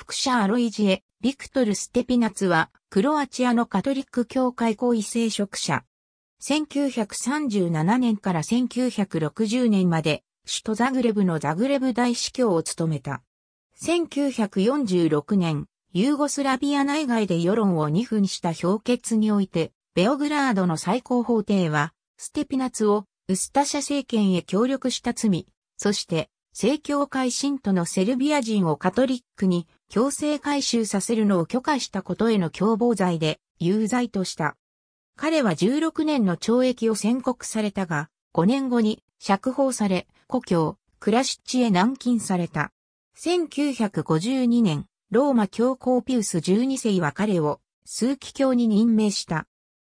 副者アロイジエ、ビクトル・ステピナツは、クロアチアのカトリック教会皇位聖職者。1937年から1960年まで、首都ザグレブのザグレブ大司教を務めた。1946年、ユーゴスラビア内外で世論を2分した評決において、ベオグラードの最高法廷は、ステピナツをウスタシャ政権へ協力した罪、そして正教会信徒のセルビア人をカトリックに強制改修させるのを許可したことへの共謀罪で有罪とした。彼は16年の懲役を宣告されたが、5年後に釈放され、故郷、クラシッチへ軟禁された。1952年、ローマ教皇ピウス12世は彼を枢機教に任命した。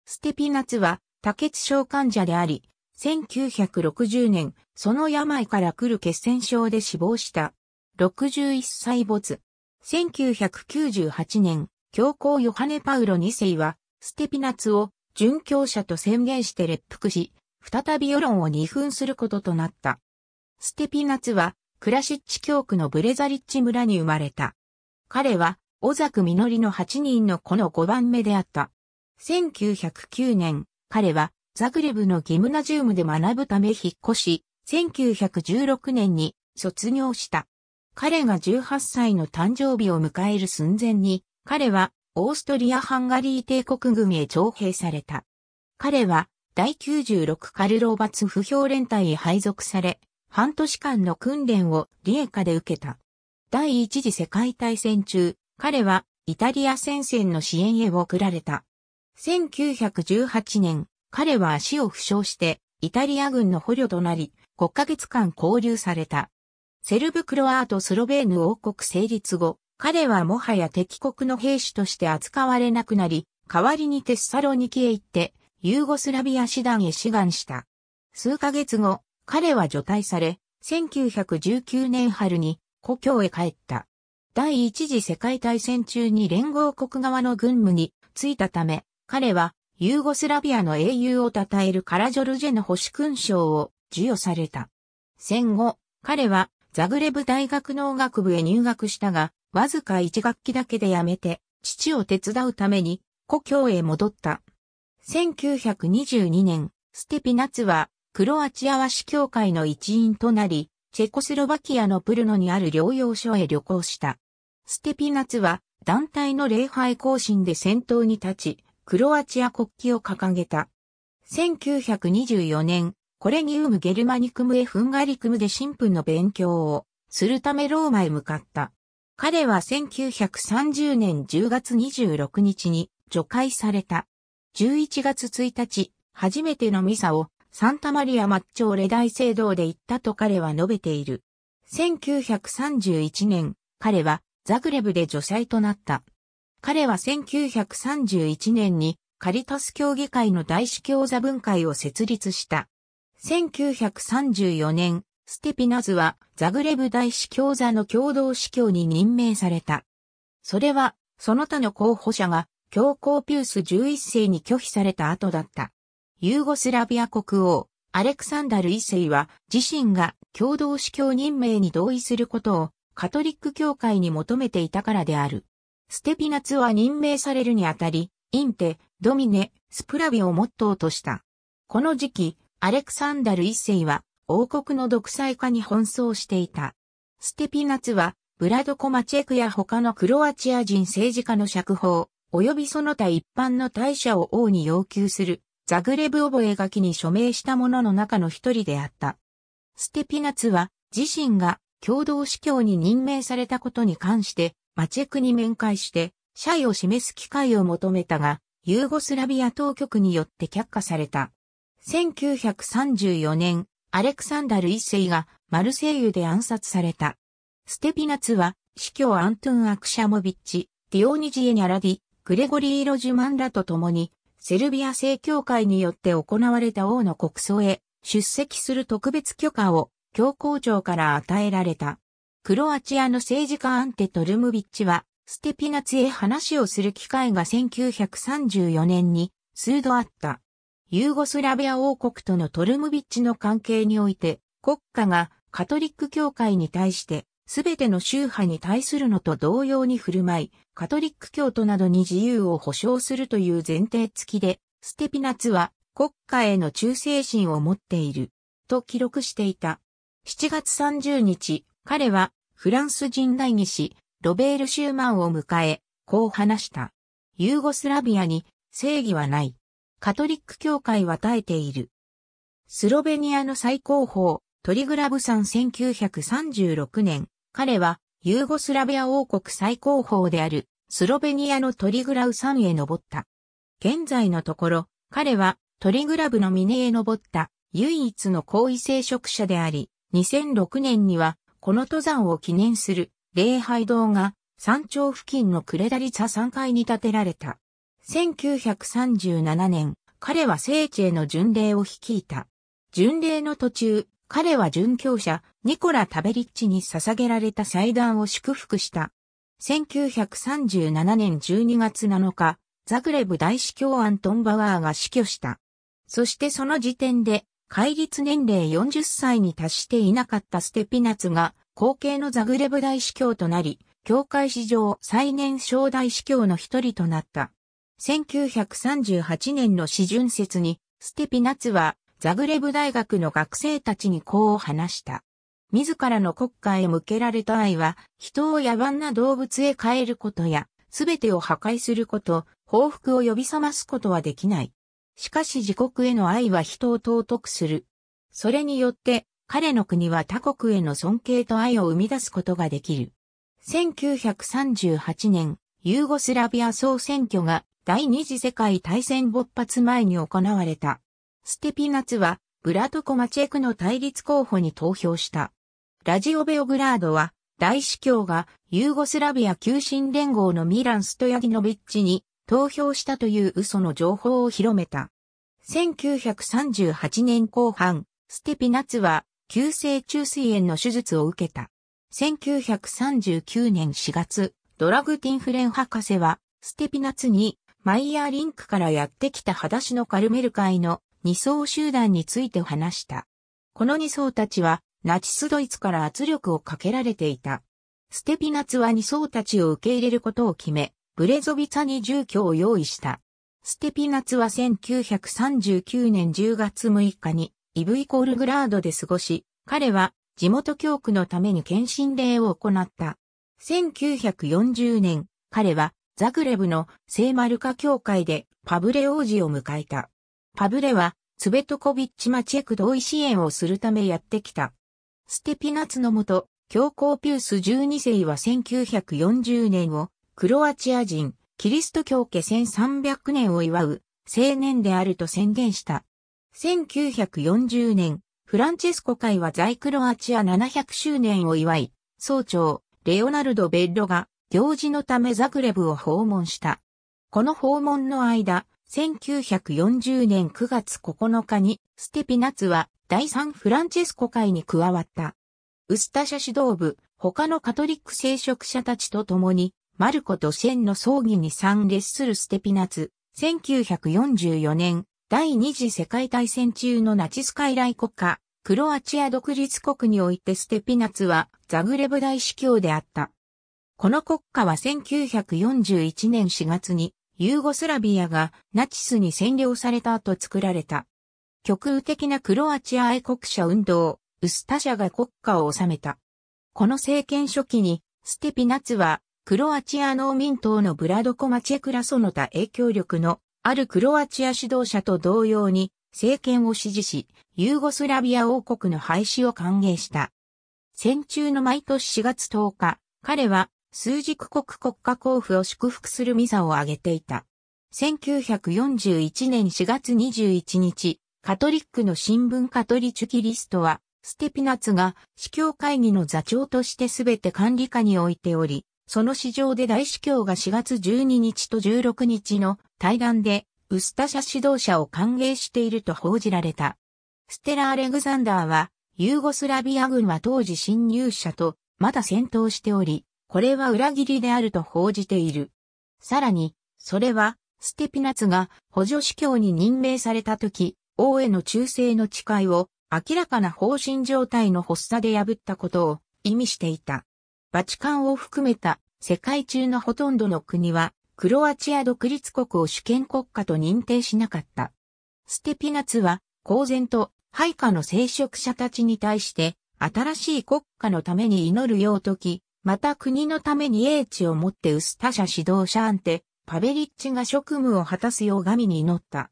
ステピナツは多血症患者であり、1960年、その病から来る血栓症で死亡した。61歳没。1998年、教皇ヨハネ・パウロ2世は、ステピナツを殉教者と宣言して列服し、再び世論を二分することとなった。ステピナツは、クラシッチ教区のブレザリッチ村に生まれた。彼は、オミノ実の8人の子の5番目であった。1909年、彼は、ザグレブのギムナジウムで学ぶため引っ越し、1916年に卒業した。彼が18歳の誕生日を迎える寸前に、彼はオーストリア・ハンガリー帝国軍へ徴兵された。彼は第96カルローバツ不評連隊へ配属され、半年間の訓練をリエカで受けた。第一次世界大戦中、彼はイタリア戦線の支援へ送られた。1918年、彼は足を負傷して、イタリア軍の捕虜となり、5ヶ月間拘留された。セルブ・クロアート・スロベーヌ王国成立後、彼はもはや敵国の兵士として扱われなくなり、代わりにテッサロニキへ行って、ユーゴスラビア師団へ志願した。数ヶ月後、彼は除隊され、1919年春に故郷へ帰った。第一次世界大戦中に連合国側の軍務に就いたため、彼はユーゴスラビアの英雄を称えるカラジョルジェの星勲章を授与された。戦後、彼はザグレブ大学農学部へ入学したが、わずか1学期だけで辞めて、父を手伝うために故郷へ戻った。1922年、ステピナツはクロアチア和紙協会の一員となり、チェコスロバキアのプルノにある療養所へ旅行した。ステピナツは団体の礼拝行進で先頭に立ち、クロアチア国旗を掲げた。1924年、コレニウム・ゲルマニクム・エ・フンガリクムで神父の勉強をするためローマへ向かった。彼は1930年10月26日に除外された。11月1日、初めてのミサをサンタマリア・マッチョーレ大聖堂で行ったと彼は述べている。1931年、彼はザグレブで女祭となった。彼は1931年にカリタス協議会の大司教座分会を設立した。1934年、ステピナズはザグレブ大司教座の共同司教に任命された。それは、その他の候補者が教皇ピュース11世に拒否された後だった。ユーゴスラビア国王、アレクサンダル1世は自身が共同司教任命に同意することをカトリック教会に求めていたからである。ステピナツは任命されるにあたり、インテ、ドミネ、スプラビをモットーとした。この時期、アレクサンダル一世は王国の独裁化に奔走していた。ステピナツは、ブラドコマチェクや他のクロアチア人政治家の釈放、及びその他一般の大社を王に要求する、ザグレブ覚書に署名した者の中の一人であった。ステピナツは、自身が共同司教に任命されたことに関して、マチェクに面会して、謝意を示す機会を求めたが、ユーゴスラビア当局によって却下された。1934年、アレクサンダル一世がマルセイユで暗殺された。ステピナツは、司教アントゥン・アクシャモビッチ、ディオニジエ・ニャラディ、グレゴリー・ロジュマンらと共に、セルビア正教会によって行われた王の国葬へ出席する特別許可を教皇庁から与えられた。クロアチアの政治家アンテ・トルムビッチは、ステピナツへ話をする機会が1934年に数度あった。ユーゴスラビア王国とのトルムビッチの関係において、国家がカトリック教会に対して、すべての宗派に対するのと同様に振る舞い、カトリック教徒などに自由を保障するという前提付きで、ステピナツは国家への忠誠心を持っている、と記録していた。7月30日、彼はフランス人代議士、ロベール・シューマンを迎え、こう話した。ユーゴスラビアに正義はない。カトリック教会は耐えている。スロベニアの最高峰、トリグラブ山1936年、彼はユーゴスラビア王国最高峰であるスロベニアのトリグラウ山へ登った。現在のところ、彼はトリグラブの峰へ登った唯一の高位聖職者であり、2006年にはこの登山を記念する礼拝堂が山頂付近のクレダリツァ3階に建てられた。1937年、彼は聖地への巡礼を率いた。巡礼の途中、彼は殉教者、ニコラ・タベリッチに捧げられた祭壇を祝福した。1937年12月7日、ザグレブ大司教アントン・バワーが死去した。そしてその時点で、戒律年齢40歳に達していなかったステピナツが、後継のザグレブ大司教となり、教会史上最年少大司教の一人となった。1938年の始春節に、ステピナツは、ザグレブ大学の学生たちにこう話した。自らの国家へ向けられた愛は、人を野蛮な動物へ変えることや、すべてを破壊すること、報復を呼び覚ますことはできない。しかし自国への愛は人を尊くする。それによって、彼の国は他国への尊敬と愛を生み出すことができる。1938年、ユーゴスラビア総選挙が第二次世界大戦勃発前に行われた。ステピナツは、ブラトコマチェクの対立候補に投票した。ラジオベオグラードは、大司教がユーゴスラビア急進連合のミラン・ストヤギノビッチに投票したという嘘の情報を広めた。1938年後半、ステピナツは急性中水炎の手術を受けた。1939年4月、ドラグティンフレン博士は、ステピナツに、マイヤーリンクからやってきた裸足のカルメル会の二層集団について話した。この二層たちは、ナチスドイツから圧力をかけられていた。ステピナツは二層たちを受け入れることを決め、ブレゾビツァに住居を用意した。ステピナツは1939年10月6日にイブイコールグラードで過ごし、彼は地元教区のために献身礼を行った。1940年、彼はザグレブの聖マルカ教会でパブレ王子を迎えた。パブレはツベトコビッチマチェク同意支援をするためやってきた。ステピナツのもと、教皇ピュース12世は1940年をクロアチア人、キリスト教家1300年を祝う青年であると宣言した。1940年、フランチェスコ会は在クロアチア700周年を祝い、総長、レオナルド・ベッロが行事のためザグレブを訪問した。この訪問の間、1940年9月9日に、ステピナツは第3フランチェスコ会に加わった。ウスタシャ指導部、他のカトリック聖職者たちと共に、マルコとシェンの葬儀に参列するステピナツ、1944年、第二次世界大戦中のナチス傀儡国家、クロアチア独立国においてステピナツはザグレブ大司教であった。この国家は1941年4月にユーゴスラビアがナチスに占領された後作られた。極右的なクロアチア愛国者運動、ウスタ社が国家を治めた。この政権初期にステピナツはクロアチア農民党のブラドコ・マチェクラその他影響力のあるクロアチア指導者と同様に政権を支持し、ユーゴスラビア王国の廃止を歓迎した。戦中の毎年4月10日、彼は数軸国国家交付を祝福するミサを挙げていた。1941年4月21日、カトリックの新聞カトリチュキリストは、ステピナツが司教会議の座長としてすべて管理下に置いており、その市場で大司教が4月12日と16日の対談で、ウスタシャ指導者を歓迎していると報じられた。ステラ・アレグザンダーは、ユーゴスラビア軍は当時侵入者とまだ戦闘しており、これは裏切りであると報じている。さらに、それは、ステピナツが補助司教に任命された時、王への忠誠の誓いを明らかな方針状態の発作で破ったことを意味していた。バチカンを含めた世界中のほとんどの国は、クロアチア独立国を主権国家と認定しなかった。ステピナツは、公然と配下の聖職者たちに対して、新しい国家のために祈るようとき、また国のために英知を持ってウスタシャ指導者アンテ、パベリッチが職務を果たすよう神に祈った。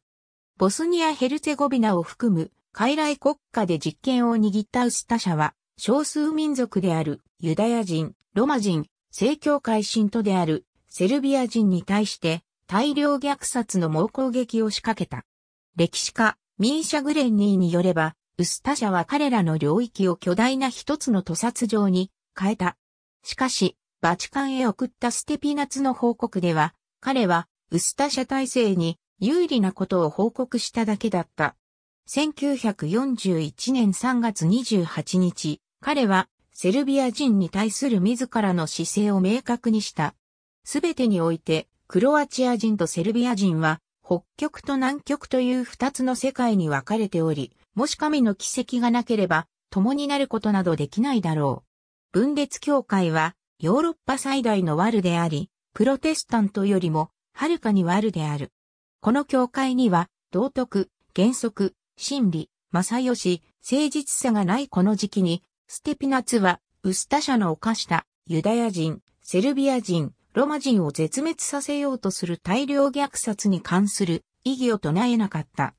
ボスニア・ヘルツェゴビナを含む、傀儡国家で実権を握ったウスタシャは、少数民族であるユダヤ人、ロマ人、正教会信徒であるセルビア人に対して大量虐殺の猛攻撃を仕掛けた。歴史家、ミーシャ・グレンニーによれば、ウスタ社は彼らの領域を巨大な一つの屠殺場に変えた。しかし、バチカンへ送ったステピナツの報告では、彼はウスタ社体制に有利なことを報告しただけだった。1941年3月28日、彼はセルビア人に対する自らの姿勢を明確にした。すべてにおいて、クロアチア人とセルビア人は、北極と南極という二つの世界に分かれており、もし神の奇跡がなければ、共になることなどできないだろう。分裂協会は、ヨーロッパ最大のワルであり、プロテスタントよりも、はるかにワルである。この教会には、道徳、原則、真理、正義、誠実さがないこの時期に、ステピナツは、ウスタ社の犯したユダヤ人、セルビア人、ロマ人を絶滅させようとする大量虐殺に関する異議を唱えなかった。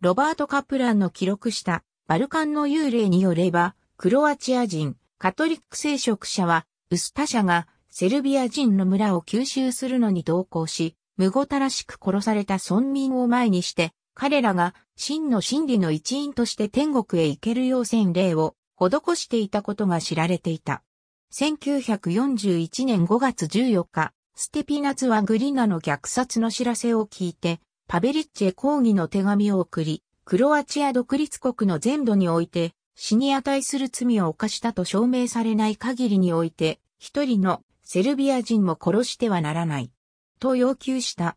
ロバート・カプランの記録したバルカンの幽霊によれば、クロアチア人、カトリック聖職者は、ウスタ社がセルビア人の村を吸収するのに同行し、無ごたらしく殺された村民を前にして、彼らが真の真理の一員として天国へ行けるよう宣令を施していたことが知られていた。1941年5月14日、ステピナツはグリナの虐殺の知らせを聞いて、パベリッチェ抗議の手紙を送り、クロアチア独立国の全土において、死に値する罪を犯したと証明されない限りにおいて、一人のセルビア人も殺してはならない。と要求した。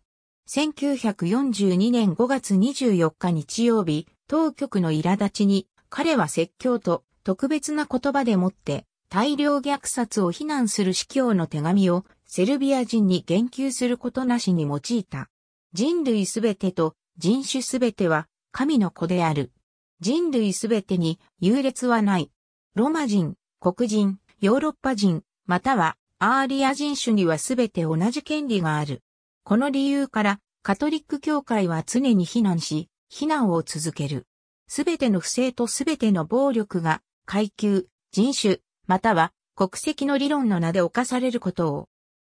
1942年5月24日日曜日、当局の苛立ちに、彼は説教と特別な言葉でもって大量虐殺を非難する司教の手紙をセルビア人に言及することなしに用いた。人類すべてと人種すべては神の子である。人類すべてに優劣はない。ロマ人、黒人、ヨーロッパ人、またはアーリア人種にはすべて同じ権利がある。この理由からカトリック教会は常に非難し、非難を続ける。すべての不正とすべての暴力が階級、人種、または国籍の理論の名で犯されることを、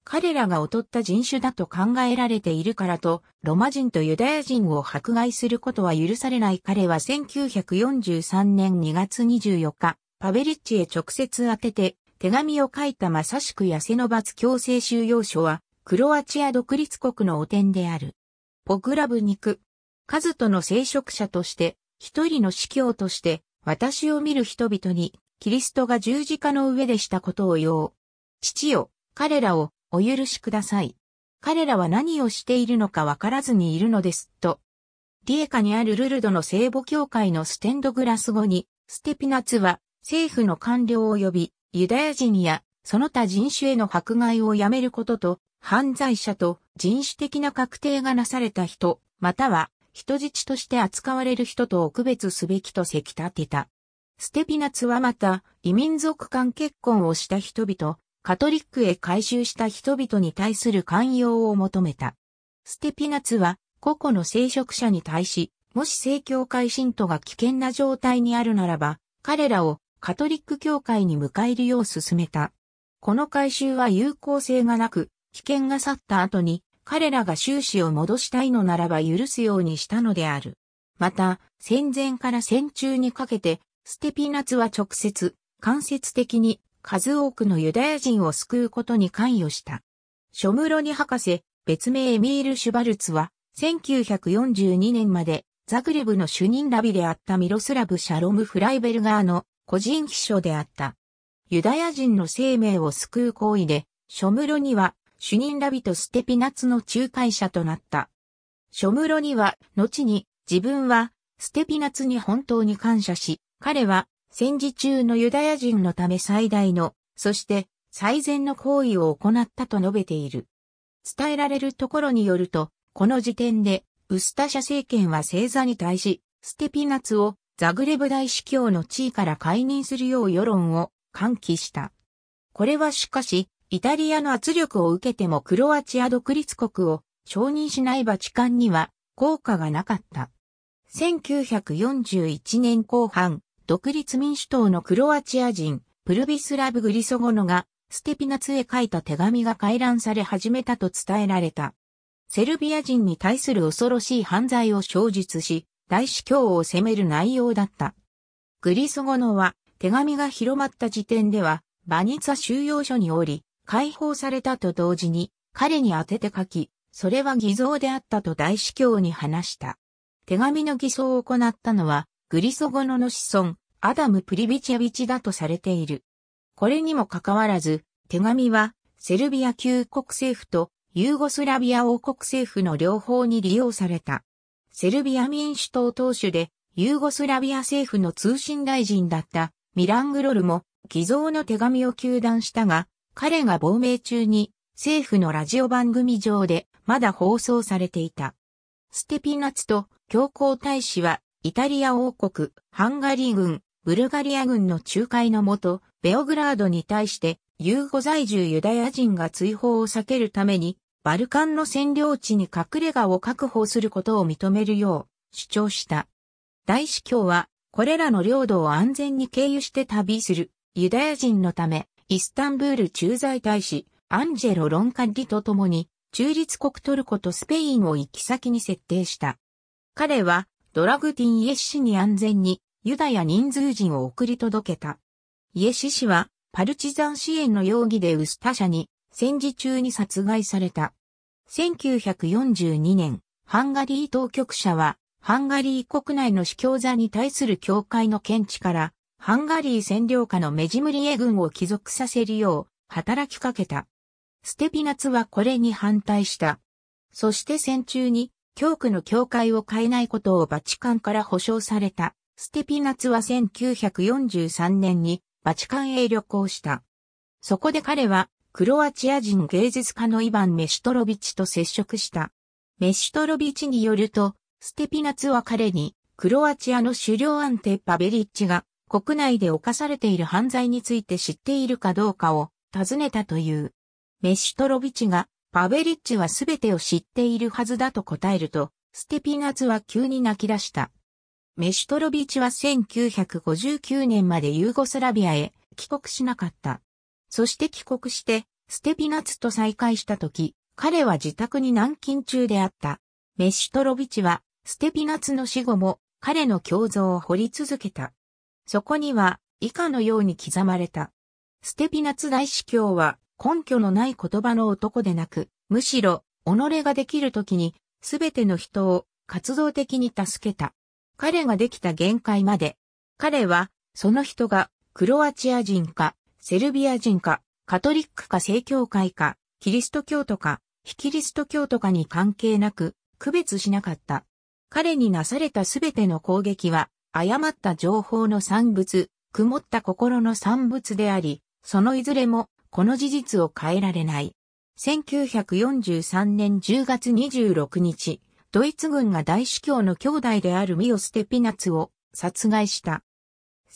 彼らが劣った人種だと考えられているからと、ロマ人とユダヤ人を迫害することは許されない彼は1943年2月24日、パベリッチへ直接宛てて、手紙を書いたまさしくヤセノバツ強制収容所は、クロアチア独立国の汚点である。ポグラブニク、カズトの聖職者として、一人の司教として、私を見る人々に、キリストが十字架の上でしたことを言おう。父よ、彼らをお許しください。彼らは何をしているのかわからずにいるのです、と。リエカにあるルルドの聖母教会のステンドグラス後に、ステピナツは政府の官僚及びユダヤ人やその他人種への迫害をやめることと、犯罪者と人種的な確定がなされた人、または人質として扱われる人とを区別すべきとせき立てた。ステピナツはまた、異民族間結婚をした人々、カトリックへ改宗した人々に対する寛容を求めた。ステピナツは、個々の聖職者に対し、もし正教会信徒が危険な状態にあるならば、彼らをカトリック教会に迎えるよう進めた。この改宗は有効性がなく、危険が去った後に彼らが収支を戻したいのならば許すようにしたのである。また、戦前から戦中にかけて、ステピナツは直接、間接的に数多くのユダヤ人を救うことに関与した。ショムロニ博士、別名エミール・シュバルツは、1942年までザグレブの主任ラビであったミロスラブ・シャロム・フライベルガーの個人秘書であった。ユダヤ人の生命を救う行為で、ショムロニは主任ラビとステピナツの仲介者となった。諸ロには、後に、自分は、ステピナツに本当に感謝し、彼は、戦時中のユダヤ人のため最大の、そして、最善の行為を行ったと述べている。伝えられるところによると、この時点で、ウスタシャ政権は星座に対し、ステピナツをザグレブ大司教の地位から解任するよう世論を喚起した。これはしかし、イタリアの圧力を受けてもクロアチア独立国を承認しないバチカンには効果がなかった。1941年後半、独立民主党のクロアチア人、プルビスラブ・グリソゴノが、ステピナツへ書いた手紙が回覧され始めたと伝えられた。セルビア人に対する恐ろしい犯罪を承述し、大司教を責める内容だった。グリソゴノは、手紙が広まった時点では、バニツァ収容所におり、解放されたと同時に、彼に宛てて書き、それは偽造であったと大司教に話した。手紙の偽装を行ったのは、グリソゴノの子孫、アダム・プリビチェビチだとされている。これにもかかわらず、手紙は、セルビア旧国政府とユーゴスラビア王国政府の両方に利用された。セルビア民主党党首で、ユーゴスラビア政府の通信大臣だったミラングロルも偽造の手紙を求断したが、彼が亡命中に政府のラジオ番組上でまだ放送されていた。ステピナツと教皇大使はイタリア王国、ハンガリー軍、ブルガリア軍の仲介のもと、ベオグラードに対してユーゴ在住ユダヤ人が追放を避けるためにバルカンの占領地に隠れ家を確保することを認めるよう主張した。大司教はこれらの領土を安全に経由して旅するユダヤ人のためイスタンブール駐在大使、アンジェロ・ロンカッリと共に、中立国トルコとスペインを行き先に設定した。彼は、ドラグティン・イエシに安全に、ユダヤ人数人を送り届けた。イエシ氏は、パルチザン支援の容疑でウスタ社に、戦時中に殺害された。1942年、ハンガリー当局者は、ハンガリー国内の司教座に対する教会の見地から、ハンガリー占領下のメジムリエ軍を帰属させるよう働きかけた。ステピナツはこれに反対した。そして戦中に教区の教会を変えないことをバチカンから保証された。ステピナツは1943年にバチカンへ旅行した。そこで彼はクロアチア人芸術家のイヴァン・メシュトロビチと接触した。メシュトロビチによると、ステピナツは彼にクロアチアの狩猟安定パベリッチが国内で犯されている犯罪について知っているかどうかを尋ねたという。メシュトロビチが、パベリッチはすべてを知っているはずだと答えると、ステピナツは急に泣き出した。メシュトロビチは1959年までユーゴスラビアへ帰国しなかった。そして帰国して、ステピナツと再会した時、彼は自宅に軟禁中であった。メシュトロビチは、ステピナツの死後も、彼の胸像を掘り続けた。そこには以下のように刻まれた。ステピナツ大司教は根拠のない言葉の男でなく、むしろ己ができる時にすべての人を活動的に助けた。彼ができた限界まで。彼はその人がクロアチア人か、セルビア人か、カトリックか正教会か、キリスト教徒か、非キリスト教徒かに関係なく、区別しなかった。彼になされたすべての攻撃は、誤った情報の産物、曇った心の産物であり、そのいずれも、この事実を変えられない。1943年10月26日、ドイツ軍が大司教の兄弟であるミオ・ステピナツを殺害した。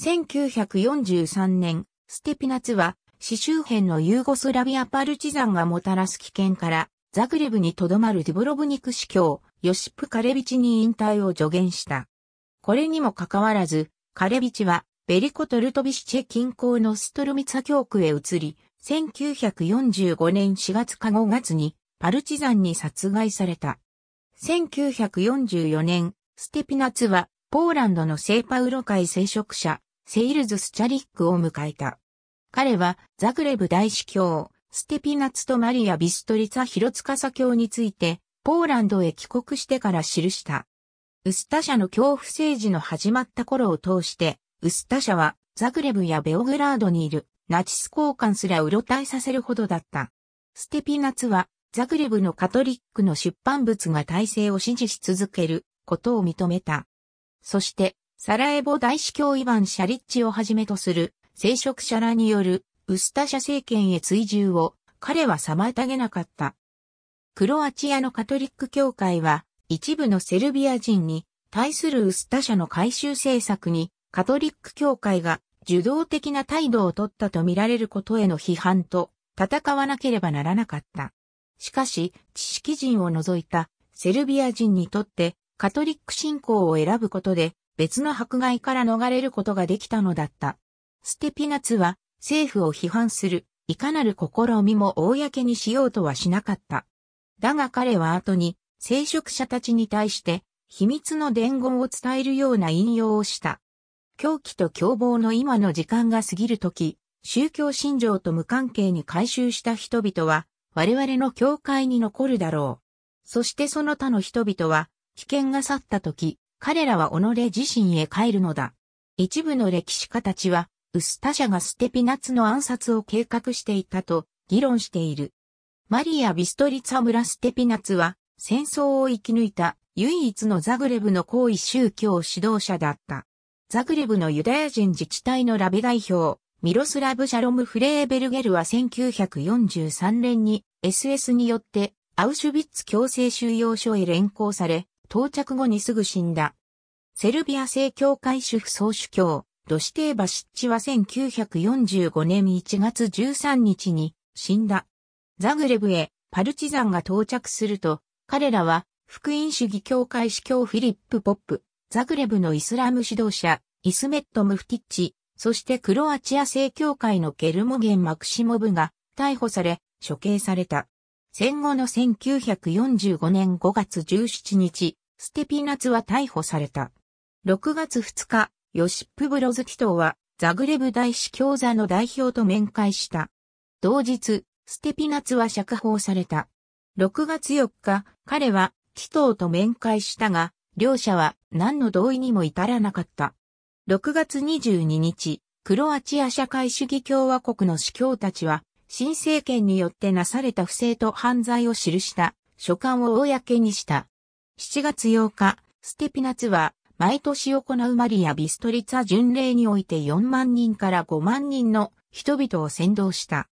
1943年、ステピナツは、市周辺のユーゴスラビアパルチザンがもたらす危険から、ザグレブにとどまるディブロブニク司教、ヨシップ・カレビチに引退を助言した。これにもかかわらず、カレビチはベリコトルトビシチェ近郊のストルミツァ教区へ移り、1945年4月か5月にパルチザンに殺害された。1944年、ステピナツはポーランドの聖パウロ会聖職者、セイルズ・スチャリックを迎えた。彼はザグレブ大司教、ステピナツとマリア・ビストリツァ・ヒロツカサ教について、ポーランドへ帰国してから記した。ウスタ社の恐怖政治の始まった頃を通して、ウスタ社はザグレブやベオグラードにいるナチス高官すらうろたえさせるほどだった。ステピナツはザグレブのカトリックの出版物が体制を支持し続けることを認めた。そして、サラエボ大司教イヴァン・シャリッチをはじめとする聖職者らによるウスタシャ政権へ追従を彼は妨げなかった。クロアチアのカトリック教会は一部のセルビア人に対するウスタ社の改修政策にカトリック教会が受動的な態度をとったと見られることへの批判と戦わなければならなかった。しかし、知識人を除いたセルビア人にとってカトリック信仰を選ぶことで別の迫害から逃れることができたのだった。ステピナツは政府を批判するいかなる試みも公にしようとはしなかった。だが彼は後に聖職者たちに対して秘密の伝言を伝えるような引用をした。狂気と凶暴の今の時間が過ぎるとき、宗教信条と無関係に回収した人々は、我々の教会に残るだろう。そしてその他の人々は、危険が去ったとき、彼らは己自身へ帰るのだ。一部の歴史家たちは、ウスタ社がステピナツの暗殺を計画していたと議論している。マリア・ビストリツァ村ステピナツは、戦争を生き抜いた唯一のザグレブの行為宗教指導者だった。ザグレブのユダヤ人自治体のラベ代表、ミロスラブ・シャロム・フレーベルゲルは1943年に SS によってアウシュビッツ強制収容所へ連行され、到着後にすぐ死んだ。セルビア正教会主婦総主教、ドシテーバ・シッチは1945年1月13日に死んだ。ザグレブへパルチザンが到着すると、彼らは、福音主義教会司教フィリップ・ポップ、ザグレブのイスラム指導者、イスメット・ムフティッチ、そしてクロアチア正教会のケルモゲン・マクシモブが逮捕され、処刑された。戦後の1945年5月17日、ステピナツは逮捕された。6月2日、ヨシップ・ブロズキトは、ザグレブ大司教座の代表と面会した。同日、ステピナツは釈放された。6月4日、彼は紀藤と面会したが、両者は何の同意にも至らなかった。6月22日、クロアチア社会主義共和国の司教たちは、新政権によってなされた不正と犯罪を記した書簡を公にした。7月8日、ステピナツは毎年行うマリア・ビストリツァ巡礼において4万人から5万人の人々を先導した。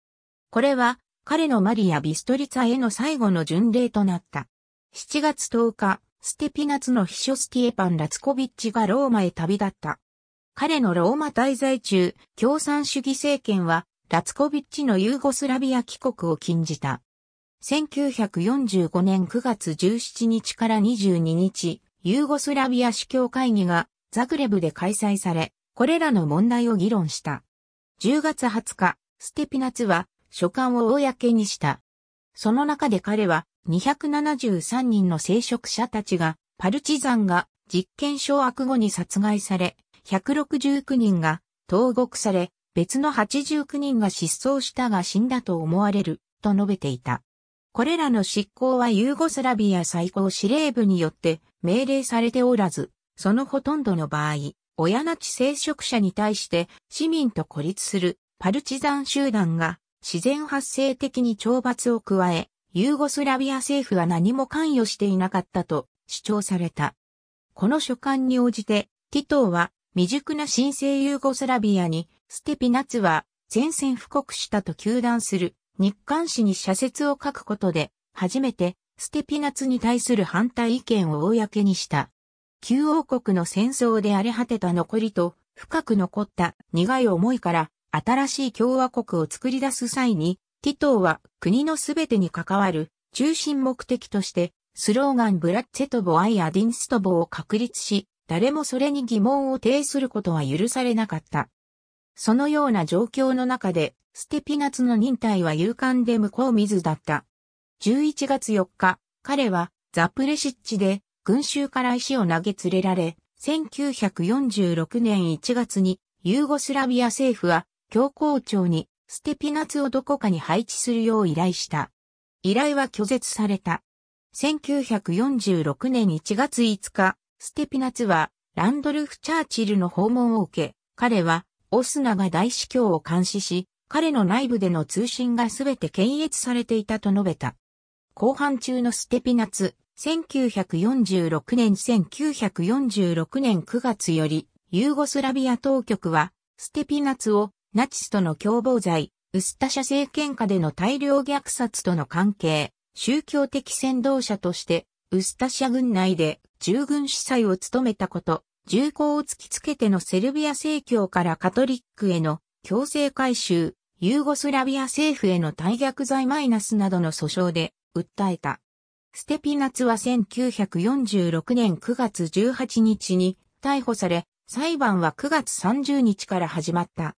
これは彼のマリア・ビストリツァへの最後の巡礼となった。7月10日、ステピナツの秘書スティエパン・ラツコビッチがローマへ旅立った。彼のローマ滞在中、共産主義政権は、ラツコビッチのユーゴスラビア帰国を禁じた。1945年9月17日から22日、ユーゴスラビア司教会議がザグレブで開催され、これらの問題を議論した。10月20日、ステピナツは書簡を公にした。その中で彼は273人の聖職者たちが、パルチザンが実験掌握後に殺害され、169人が投獄され、別の89人が失踪したが死んだと思われる、と述べていた。これらの執行はユーゴスラビア最高司令部によって命令されておらず、そのほとんどの場合、親なち聖職者に対して市民と孤立するパルチザン集団が自然発生的に懲罰を加え、ユーゴスラビア政府は何も関与していなかったと主張された。この書簡に応じて、ティトーは未熟な新生ユーゴスラビアに、ステピナツは前線布告したと求断する日刊誌に社説を書くことで、初めてステピナツに対する反対意見を公にした。旧王国の戦争で荒れ果てた残りと深く残った苦い思いから新しい共和国を作り出す際に、ティトーは国のすべてに関わる中心目的として、スローガンブラッツェトボアイアディンストボを確立し、誰もそれに疑問を呈することは許されなかった。そのような状況の中で、ステピナツの忍耐は勇敢で向こう水だった。11月4日、彼はザプレシッチで群衆から石を投げ連れられ、1946年1月にユーゴスラビア政府は教皇庁にステピナツをどこかに配置するよう依頼した。依頼は拒絶された。1946年1月5日、ステピナツはランドルフ・チャーチルの訪問を受け、彼はオスナが大司教を監視し、彼の内部での通信がすべて検閲されていたと述べた。後半中のステピナツ、1946年1946年9月より、ユーゴスラビア当局は、ステピナツをナチスとの共謀罪、ウスタシャ政権下での大量虐殺との関係、宗教的先導者として、ウスタシャ軍内で従軍司祭を務めたこと、銃口を突きつけてのセルビア正教からカトリックへの強制改修、ユーゴスラビア政府への退虐罪マイナスなどの訴訟で訴えた。ステピナツは1946年9月18日に逮捕され、裁判は9月30日から始まった。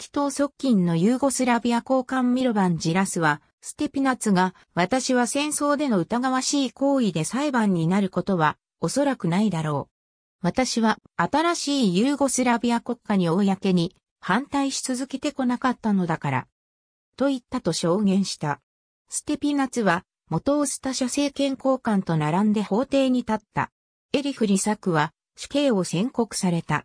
テ党側近のユーゴスラビア交換ミルバン・ジラスは、ステピナツが、私は戦争での疑わしい行為で裁判になることは、おそらくないだろう。私は、新しいユーゴスラビア国家に公に、反対し続けてこなかったのだから。と言ったと証言した。ステピナツは、元オスタ社政権交換と並んで法廷に立った。エリフリ作は死刑を宣告された。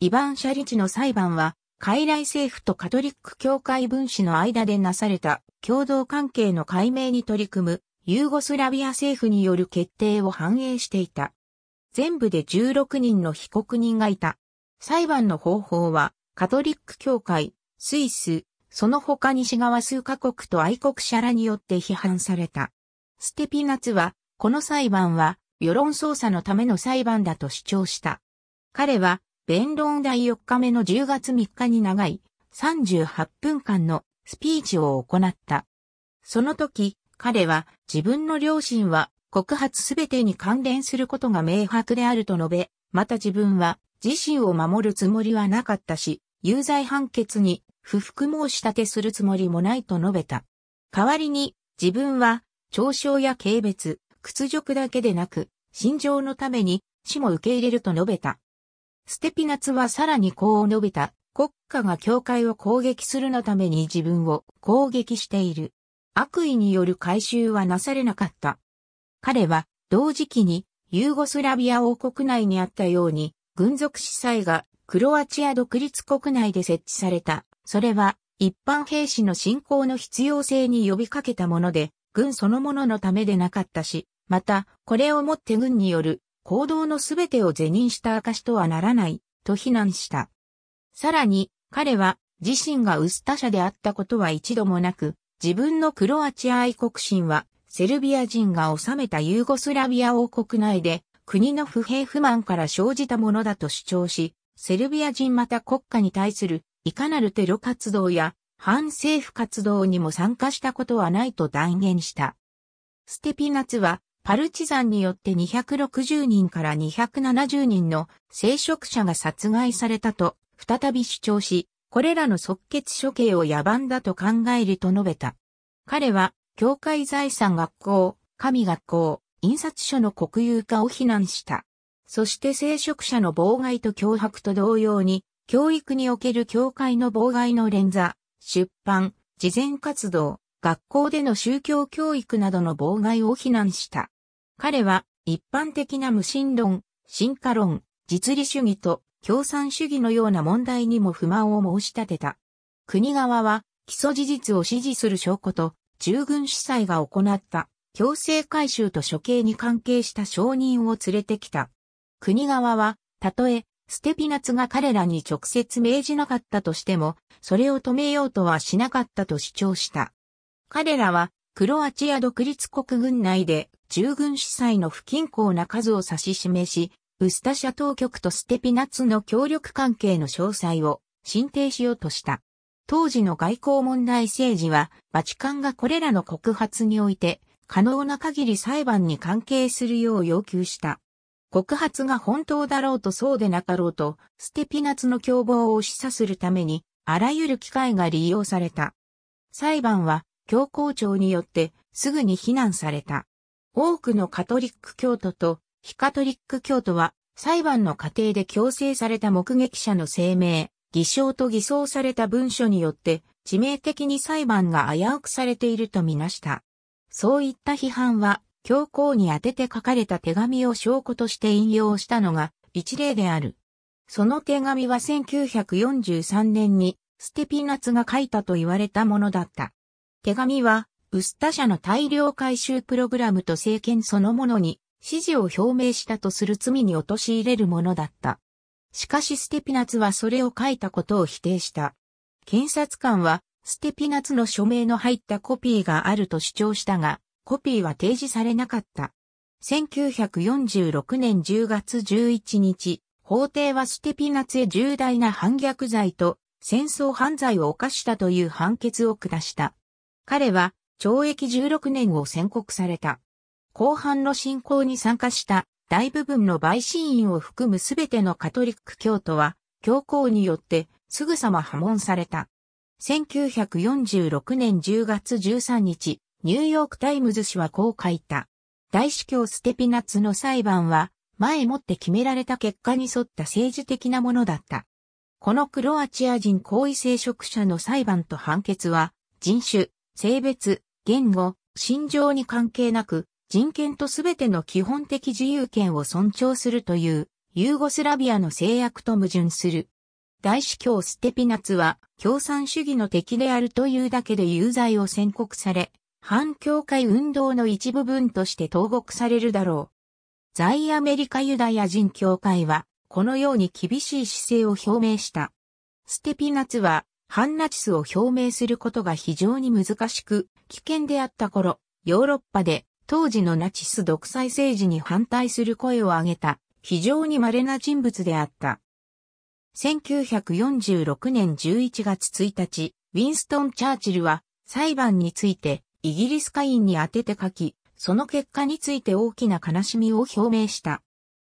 イヴァン・シャリチの裁判は傀儡政府とカトリック教会分子の間でなされた共同関係の解明に取り組むユーゴスラビア政府による決定を反映していた。全部で16人の被告人がいた。裁判の方法は、カトリック教会、スイス、その他西側数カ国と愛国者らによって批判された。ステピナツは、この裁判は、世論操作のための裁判だと主張した。彼は、弁論第4日目の10月3日に長い38分間のスピーチを行った。その時、彼は自分の両親は告発すべてに関連することが明白であると述べ、また自分は自身を守るつもりはなかったし、有罪判決に不服申し立てするつもりもないと述べた。代わりに自分は嘲笑や軽蔑、屈辱だけでなく、心情のために死も受け入れると述べた。ステピナツはさらにこう述べた。国家が教会を攻撃するのために自分を攻撃している。悪意による回収はなされなかった。彼は同時期にユーゴスラビア王国内にあったように軍属司祭がクロアチア独立国内で設置された。それは一般兵士の侵攻の必要性に呼びかけたもので、軍そのもののためでなかったし、またこれをもって軍による行動のすべてを是認した証とはならない、と非難した。さらに、彼は自身がウスタ社であったことは一度もなく、自分のクロアチア愛国心は、セルビア人が治めたユーゴスラビア王国内で、国の不平不満から生じたものだと主張し、セルビア人また国家に対する、いかなるテロ活動や、反政府活動にも参加したことはないと断言した。ステピナツは、パルチザンによって260人から270人の聖職者が殺害されたと再び主張し、これらの即決処刑を野蛮だと考えると述べた。彼は、教会財産学校、神学校、印刷所の国有化を非難した。そして聖職者の妨害と脅迫と同様に、教育における教会の妨害の連座、出版、慈善活動、学校での宗教教育などの妨害を非難した。彼は一般的な無神論、進化論、実利主義と共産主義のような問題にも不満を申し立てた。国側は基礎事実を支持する証拠と従軍司祭が行った強制改収と処刑に関係した証人を連れてきた。国側は、たとえ、ステピナツが彼らに直接命じなかったとしても、それを止めようとはしなかったと主張した。彼らは、クロアチア独立国軍内で従軍司祭の不均衡な数を指し示し、ウスタシャ当局とステピナツの協力関係の詳細を進呈しようとした。当時の外交問題政治は、バチカンがこれらの告発において、可能な限り裁判に関係するよう要求した。告発が本当だろうとそうでなかろうと、ステピナツの共謀を示唆するために、あらゆる機会が利用された。裁判は、教皇庁によって、すぐに非難された。多くのカトリック教徒と非カトリック教徒は裁判の過程で強制された目撃者の声明、偽証と偽装された文書によって致命的に裁判が危うくされているとみなした。そういった批判は教皇に宛てて書かれた手紙を証拠として引用したのが一例である。その手紙は1943年にステピナツが書いたと言われたものだった。手紙はウスタ社の大量回収プログラムと政権そのものに支持を表明したとする罪に陥れるものだった。しかしステピナツはそれを書いたことを否定した。検察官はステピナツの署名の入ったコピーがあると主張したが、コピーは提示されなかった。1946年10月11日、法廷はステピナツへ重大な反逆罪と戦争犯罪を犯したという判決を下した。彼は懲役16年を宣告された。後半の信仰に参加した大部分の陪審員を含むすべてのカトリック教徒は、教皇によってすぐさま破門された。1946年10月13日、ニューヨークタイムズ紙はこう書いた。大司教ステピナツの裁判は、前もって決められた結果に沿った政治的なものだった。このクロアチア人行為聖職者の裁判と判決は、人種、性別、言語、心情に関係なく、人権とすべての基本的自由権を尊重するという、ユーゴスラビアの制約と矛盾する。大司教ステピナツは共産主義の敵であるというだけで有罪を宣告され、反教会運動の一部分として投獄されるだろう。在アメリカユダヤ人教会は、このように厳しい姿勢を表明した。ステピナツは反ナチスを表明することが非常に難しく、危険であった頃、ヨーロッパで当時のナチス独裁政治に反対する声を上げた、非常に稀な人物であった。1946年11月1日、ウィンストン・チャーチルは裁判についてイギリス下院に当てて書き、その結果について大きな悲しみを表明した。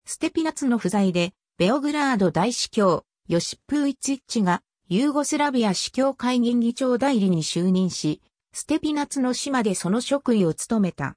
ステピナツの不在で、ベオグラード大司教、ヨシップ・ウィツィッチがユーゴスラビア司教会議議長代理に就任し、ステピナツの島でその職位を務めた。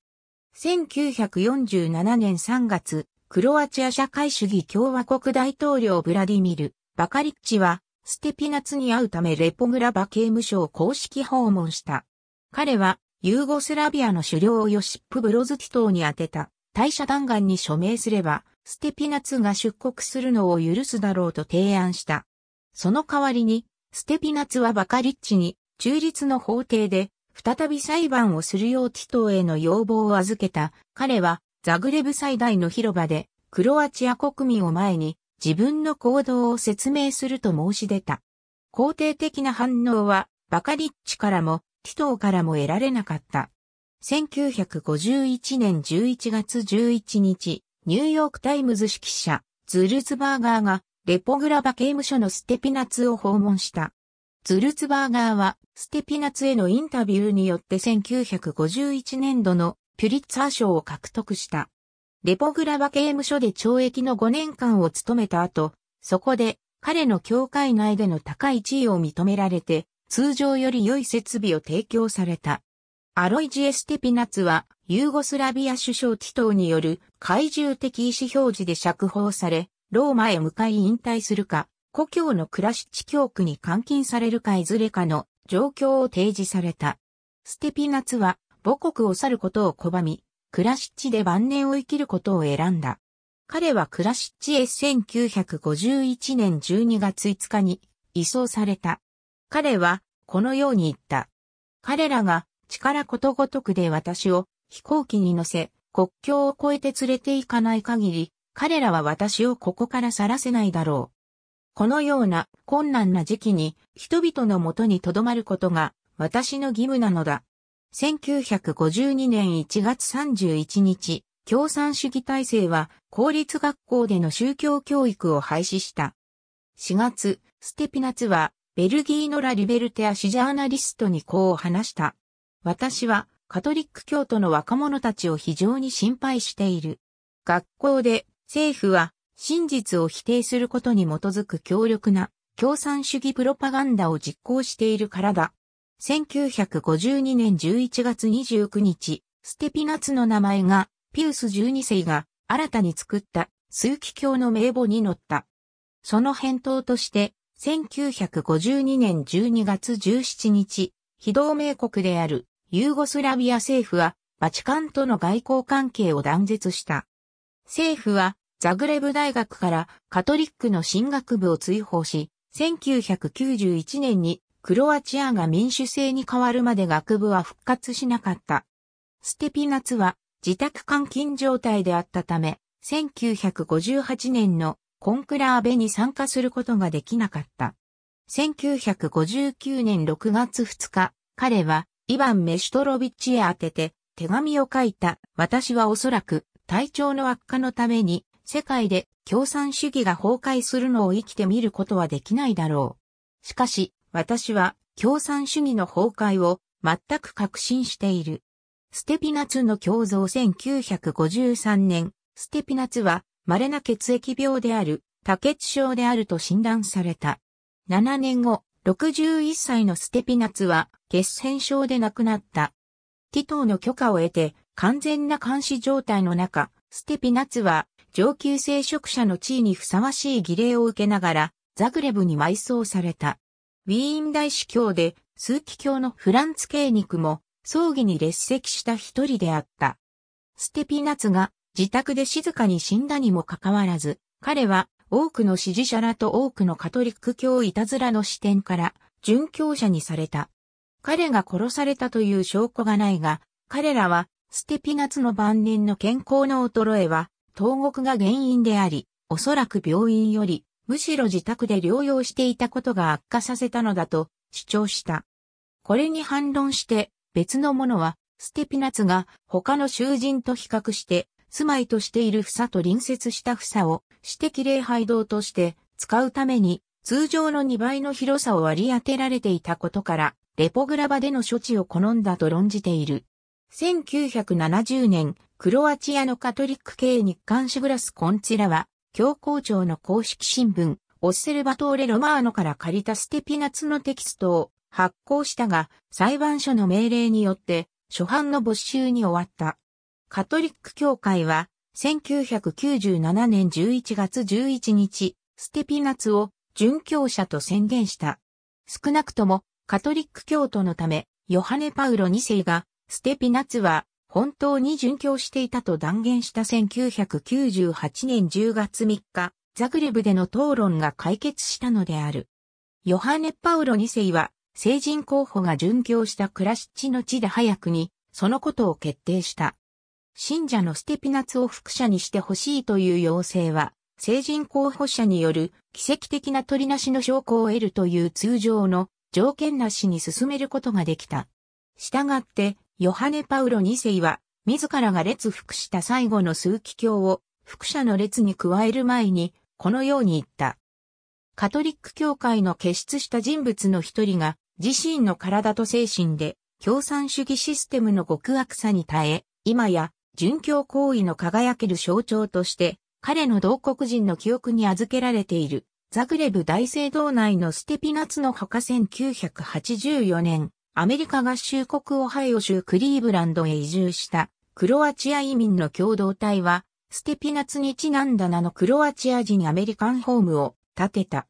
1947年3月、クロアチア社会主義共和国大統領ブラディミル・バカリッチは、ステピナツに会うためレポグラバ刑務所を公式訪問した。彼は、ユーゴスラビアの首領ヨシップ・ブロズティ島に宛てた、大社弾丸に署名すれば、ステピナツが出国するのを許すだろうと提案した。その代わりに、ステピナツはバカリッチに、中立の法廷で、再び裁判をするようティトーへの要望を預けた。彼は、ザグレブ最大の広場で、クロアチア国民を前に、自分の行動を説明すると申し出た。肯定的な反応は、バカリッチからも、ティトーからも得られなかった。1951年11月11日、ニューヨークタイムズ指揮者、ズルツバーガーがレポグラバ刑務所のステピナツを訪問した。ズルツバーガーは、ステピナツへのインタビューによって1951年度のピュリッツァー賞を獲得した。レポグラバ刑務所で懲役の5年間を務めた後、そこで彼の教会内での高い地位を認められて、通常より良い設備を提供された。アロイジエステピナツは、ユーゴスラビア首相ティトーによる怪獣的意思表示で釈放され、ローマへ向かい引退するか、故郷のクラシッチ教区に監禁されるかいずれかの状況を提示された。ステピナツは母国を去ることを拒み、クラシッチで晩年を生きることを選んだ。彼はクラシッチへ1951年12月5日に移送された。彼はこのように言った。彼らが力ことごとくで私を飛行機に乗せ、国境を越えて連れて行かない限り、彼らは私をここから去らせないだろう。このような困難な時期に人々のもとに留まることが私の義務なのだ。1952年1月31日、共産主義体制は公立学校での宗教教育を廃止した。4月、ステピナツはベルギーのラ・リベルテア・シジャーナリストにこう話した。私はカトリック教徒の若者たちを非常に心配している。学校で政府は真実を否定することに基づく強力な共産主義プロパガンダを実行しているからだ。1952年11月29日、ステピナツの名前がピウス12世が新たに作った数奇教の名簿に載った。その返答として、1952年12月17日、非同盟国であるユーゴスラビア政府はバチカンとの外交関係を断絶した。政府はザグレブ大学からカトリックの進学部を追放し、1991年にクロアチアが民主制に変わるまで学部は復活しなかった。ステピナツは自宅監禁状態であったため、1958年のコンクラーベに参加することができなかった。1959年6月2日、彼はイヴァン・メシュトロビッチへ宛てて手紙を書いた私はおそらく体調の悪化のために世界で共産主義が崩壊するのを生きてみることはできないだろう。しかし、私は共産主義の崩壊を全く確信している。ステピナツの共造1953年、ステピナツは稀な血液病である多血症であると診断された。7年後、61歳のステピナツは血栓症で亡くなった。ティトーの許可を得て完全な監視状態の中、ステピナツは上級聖職者の地位にふさわしい儀礼を受けながら、ザグレブに埋葬された。ウィーン大司教で、枢機教のフランツ・ケ肉ニクも、葬儀に列席した一人であった。ステピナツが自宅で静かに死んだにもかかわらず、彼は多くの支持者らと多くのカトリック教いたずらの視点から殉教者にされた。彼が殺されたという証拠がないが、彼らはステピナツの晩年の健康の衰えは投獄が原因であり、おそらく病院より、むしろ自宅で療養していたことが悪化させたのだと主張した。これに反論して、別の者は、ステピナツが他の囚人と比較して、住まいとしている房と隣接した房を私的礼拝堂として使うために通常の2倍の広さを割り当てられていたことから、レポグラバでの処置を好んだと論じている。1970年、クロアチアのカトリック系日刊シグラスコンチラは、教皇庁の公式新聞、オッセルバトーレ・ロマーノから借りたステピナツのテキストを発行したが、裁判所の命令によって、初版の没収に終わった。カトリック教会は、1997年11月11日、ステピナツを殉教者と宣言した。少なくとも、カトリック教徒のため、ヨハネ・パウロ2世が、ステピナツは本当に殉教していたと断言した1998年10月3日、ザグレブでの討論が解決したのである。ヨハネ・パウロ2世は、成人候補が殉教したクラシッチの地で早くに、そのことを決定した。信者のステピナツを副者にしてほしいという要請は、成人候補者による奇跡的な取りなしの証拠を得るという通常の条件なしに進めることができた。したがって、ヨハネ・パウロ2世は、自らが列服した最後の枢機卿を、服者の列に加える前に、このように言った。カトリック教会の傑出した人物の一人が、自身の体と精神で、共産主義システムの極悪さに耐え、今や、殉教行為の輝ける象徴として、彼の同国人の記憶に預けられている、ザグレブ大聖堂内のステピナツの墓1984年、アメリカ合衆国オハイオ州クリーブランドへ移住したクロアチア移民の共同体は、ステピナツにちなんだ名のクロアチア人アメリカンホームを建てた。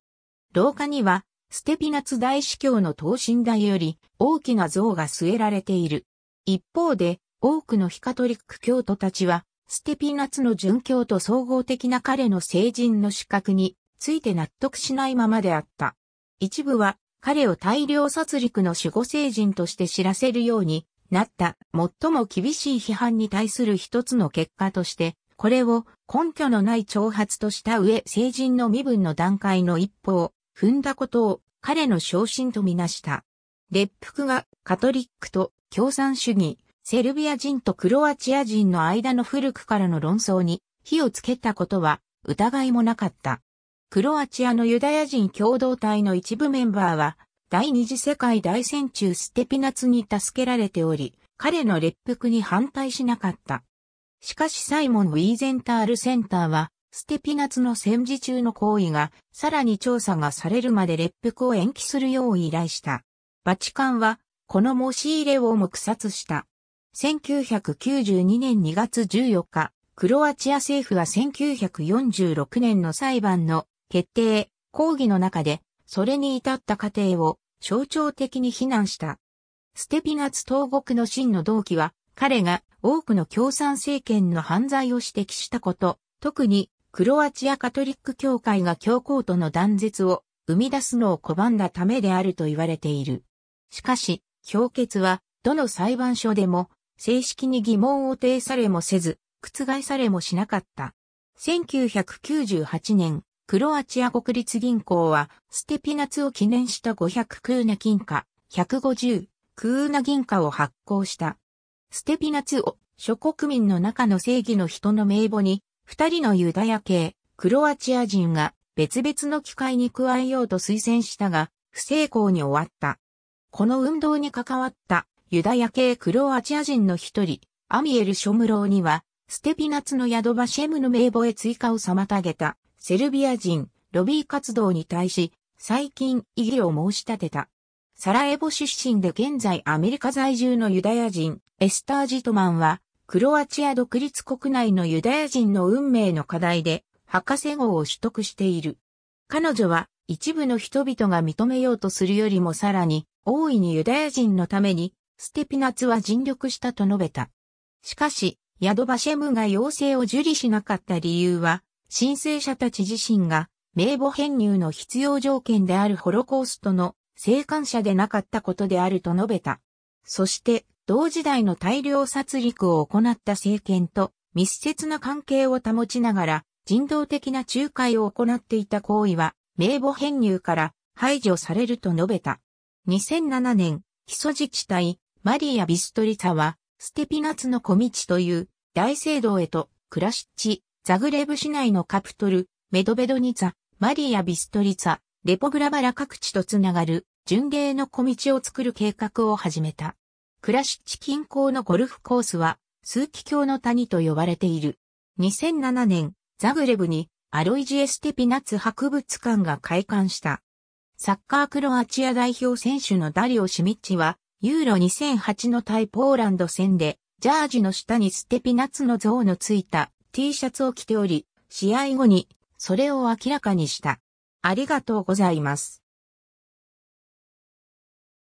廊下には、ステピナツ大司教の等身大より大きな像が据えられている。一方で、多くのヒカトリック教徒たちは、ステピナツの殉教と総合的な彼の成人の資格について納得しないままであった。一部は彼を大量殺戮の守護聖人として知らせるようになった最も厳しい批判に対する一つの結果として、これを根拠のない挑発とした上聖人の身分の段階の一歩を踏んだことを彼の昇進とみなした。列腹がカトリックと共産主義、セルビア人とクロアチア人の間の古くからの論争に火をつけたことは疑いもなかった。クロアチアのユダヤ人共同体の一部メンバーは、第二次世界大戦中ステピナツに助けられており、彼の列腹に反対しなかった。しかしサイモン・ウィーゼンタールセンターは、ステピナツの戦時中の行為が、さらに調査がされるまで列腹を延期するよう依頼した。バチカンは、この申し入れを黙殺した。1992年2月14日、クロアチア政府は1946年の裁判の決定、抗議の中で、それに至った過程を象徴的に非難した。ステピナツ東国の真の動機は、彼が多くの共産政権の犯罪を指摘したこと、特にクロアチアカトリック教会が教皇との断絶を生み出すのを拒んだためであると言われている。しかし、評決は、どの裁判所でも、正式に疑問を呈されもせず、覆されもしなかった。1998年、クロアチア国立銀行は、ステピナツを記念した500クーナ金貨、150クーナ銀貨を発行した。ステピナツを諸国民の中の正義の人の名簿に、二人のユダヤ系、クロアチア人が別々の機会に加えようと推薦したが、不成功に終わった。この運動に関わったユダヤ系クロアチア人の一人、アミエル・ショムローには、ステピナツの宿場シェムの名簿へ追加を妨げた。セルビア人、ロビー活動に対し、最近異議を申し立てた。サラエボ出身で現在アメリカ在住のユダヤ人、エスター・ジトマンは、クロアチア独立国内のユダヤ人の運命の課題で、博士号を取得している。彼女は、一部の人々が認めようとするよりもさらに、大いにユダヤ人のために、ステピナツは尽力したと述べた。しかし、ヤドバシェムが要請を受理しなかった理由は、申請者たち自身が名簿編入の必要条件であるホロコーストの生還者でなかったことであると述べた。そして、同時代の大量殺戮を行った政権と密接な関係を保ちながら人道的な仲介を行っていた行為は名簿編入から排除されると述べた。2007年、基礎自治体マリア・ビストリツァはステピナツの小道という大聖堂へとクラシッチザグレブ市内のカプトル、メドベドニツァ、マリア・ビストリツァ、レポグラバラ各地とつながる巡礼の小道を作る計画を始めた。クラシッチ近郊のゴルフコースは、数奇峡の谷と呼ばれている。2007年、ザグレブにアロイジエステピナツ博物館が開館した。サッカークロアチア代表選手のダリオ・シミッチは、ユーロ2008の対ポーランド戦で、ジャージの下にステピナツの像のついた T シャツを着ており、試合後にそれを明らかにした。ありがとうございます。